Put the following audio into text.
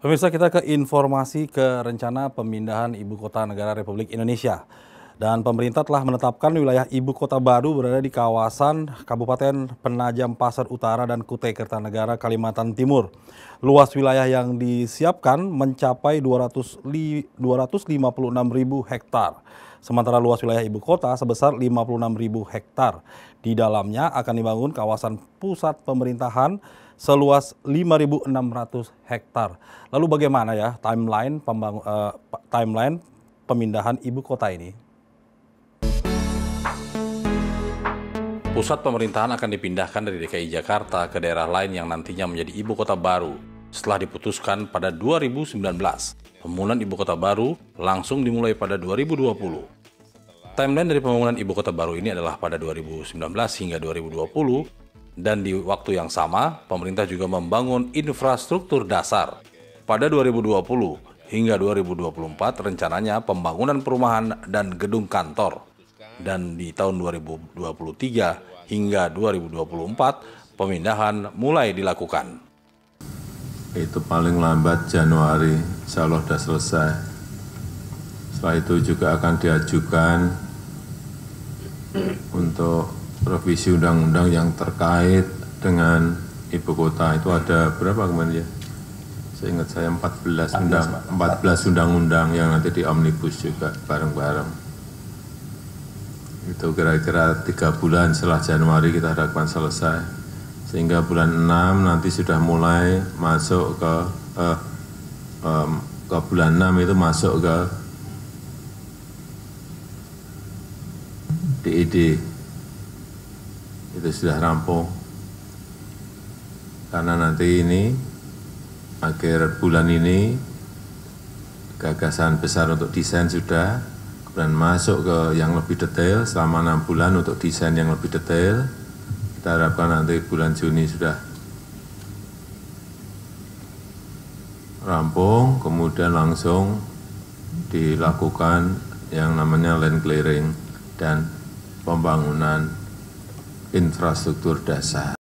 Pemirsa kita ke informasi ke rencana pemindahan ibu kota negara Republik Indonesia. Dan pemerintah telah menetapkan wilayah ibu kota baru berada di kawasan Kabupaten Penajam Pasar Utara dan Kutai Kertanegara, Kalimantan Timur. Luas wilayah yang disiapkan mencapai 256.000 hektar. Sementara luas wilayah ibu kota sebesar 56.000 hektar. Di dalamnya akan dibangun kawasan pusat pemerintahan seluas 5.600 hektar. Lalu bagaimana ya timeline uh, timeline pemindahan ibu kota ini? Pusat pemerintahan akan dipindahkan dari DKI Jakarta ke daerah lain yang nantinya menjadi ibu kota baru setelah diputuskan pada 2019. Pembangunan ibu kota baru langsung dimulai pada 2020. Timeline dari pembangunan ibu kota baru ini adalah pada 2019 hingga 2020 dan di waktu yang sama pemerintah juga membangun infrastruktur dasar. Pada 2020 hingga 2024 rencananya pembangunan perumahan dan gedung kantor dan di tahun 2023 hingga 2024 pemindahan mulai dilakukan. Itu paling lambat Januari, insya Allah sudah selesai. Setelah itu juga akan diajukan untuk revisi undang-undang yang terkait dengan ibu kota itu ada berapa kemarin ya? saya ingat saya 14 undang 14 undang-undang yang nanti di omnibus juga bareng-bareng itu kira-kira tiga bulan setelah Januari kita harapkan selesai sehingga bulan 6 nanti sudah mulai masuk ke eh, eh, ke bulan 6 itu masuk ke DED e itu sudah rampung karena nanti ini akhir bulan ini gagasan besar untuk desain sudah dan masuk ke yang lebih detail selama enam bulan untuk desain yang lebih detail. Kita harapkan nanti bulan Juni sudah rampung, kemudian langsung dilakukan yang namanya land clearing dan pembangunan infrastruktur dasar.